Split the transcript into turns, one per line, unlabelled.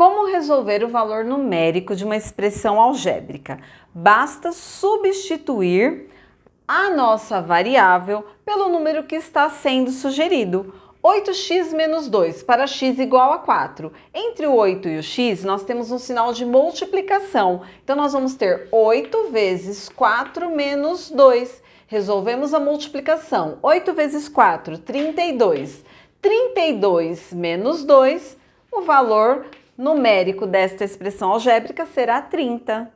Como resolver o valor numérico de uma expressão algébrica? Basta substituir a nossa variável pelo número que está sendo sugerido. 8x menos 2 para x igual a 4. Entre o 8 e o x, nós temos um sinal de multiplicação. Então, nós vamos ter 8 vezes 4 menos 2. Resolvemos a multiplicação. 8 vezes 4, 32. 32 menos 2, o valor numérico desta expressão algébrica será 30.